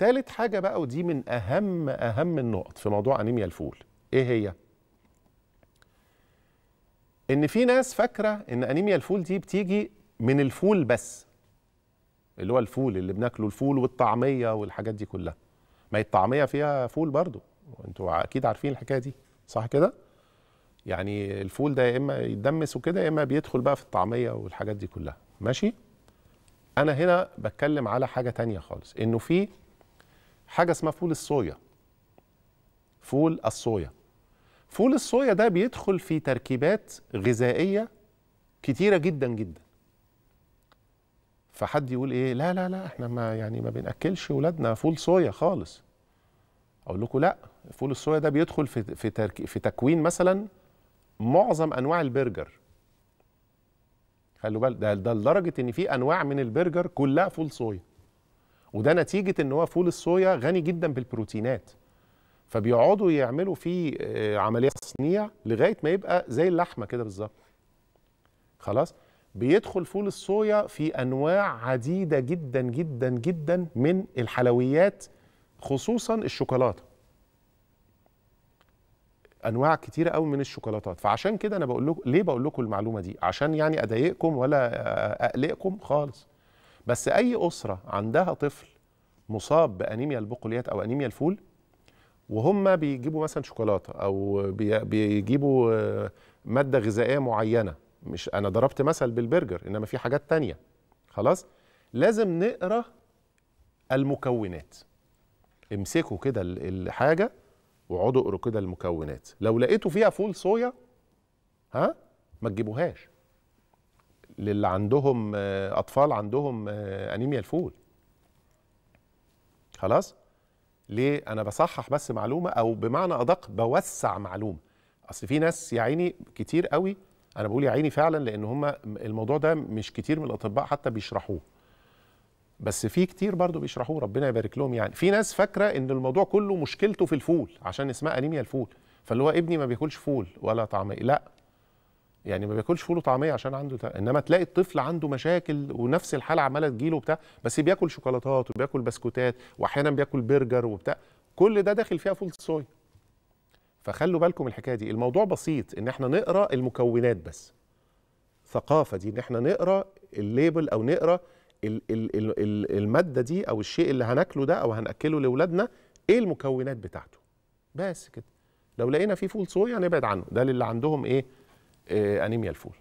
تالت حاجة بقى ودي من أهم أهم النقط في موضوع أنيميا الفول إيه هي؟ إن في ناس فاكرة إن أنيميا الفول دي بتيجي من الفول بس اللي هو الفول اللي بناكله الفول والطعمية والحاجات دي كلها ما هي الطعمية فيها فول برضو انتوا أكيد عارفين الحكاية دي صح كده؟ يعني الفول ده يا إما يتدمس وكده يا إما بيدخل بقى في الطعمية والحاجات دي كلها ماشي؟ أنا هنا بتكلم على حاجة تانية خالص إنه في حاجه اسمها فول الصويا فول الصويا فول الصويا ده بيدخل في تركيبات غذائيه كتيره جدا جدا فحد يقول ايه لا لا لا احنا ما يعني ما بناكلش ولادنا فول صويا خالص اقول لكم لا فول الصويا ده بيدخل في في في تكوين مثلا معظم انواع البرجر خلوا بال ده, ده لدرجه ان في انواع من البرجر كلها فول صويا وده نتيجه ان هو فول الصويا غني جدا بالبروتينات فبيقعدوا يعملوا فيه آه، عمليه تصنيع لغايه ما يبقى زي اللحمه كده بالظبط خلاص بيدخل فول الصويا في انواع عديده جدا جدا جدا من الحلويات خصوصا الشوكولاته انواع كتيره قوي من الشوكولاتات فعشان كده انا بقول لكم ليه بقول لكم المعلومه دي عشان يعني اضايقكم ولا آه، آه، اقلقكم خالص بس اي اسره عندها طفل مصاب بانيميا البقوليات او انيميا الفول وهم بيجيبوا مثلا شوكولاته او بيجيبوا آه، ماده غذائيه معينه مش انا ضربت مثل بالبرجر انما في حاجات تانية خلاص لازم نقرا المكونات امسكوا كده الحاجه واقعدوا اقروا كده المكونات لو لقيتوا فيها فول صويا ها ما تجيبوهاش للي عندهم آه، اطفال عندهم آه، انيميا الفول خلاص ليه انا بصحح بس معلومه او بمعنى ادق بوسع معلومه اصل في ناس يا عيني كتير قوي انا بقول يا عيني فعلا لان هم الموضوع ده مش كتير من الاطباء حتى بيشرحوه بس في كتير برضه بيشرحوه ربنا يبارك لهم يعني في ناس فاكره ان الموضوع كله مشكلته في الفول عشان اسمها انيميا الفول فاللي هو ابني ما بياكلش فول ولا طعميه لا يعني ما بياكلش فول وطعميه عشان عنده تا... انما تلاقي الطفل عنده مشاكل ونفس الحاله عماله تجيله وبتاع بس بياكل شوكولاتات وبياكل بسكوتات واحيانا بياكل برجر وبتاع كل ده داخل فيها فول صويا فخلوا بالكم الحكايه دي الموضوع بسيط ان احنا نقرا المكونات بس ثقافه دي ان احنا نقرا الليبل او نقرا ال ال ال ال الماده دي او الشيء اللي هناكله ده او هناكله لاولادنا ايه المكونات بتاعته بس كده لو لقينا فيه فول صويا نبعد عنه ده للي عندهم ايه آه، انيميا الفول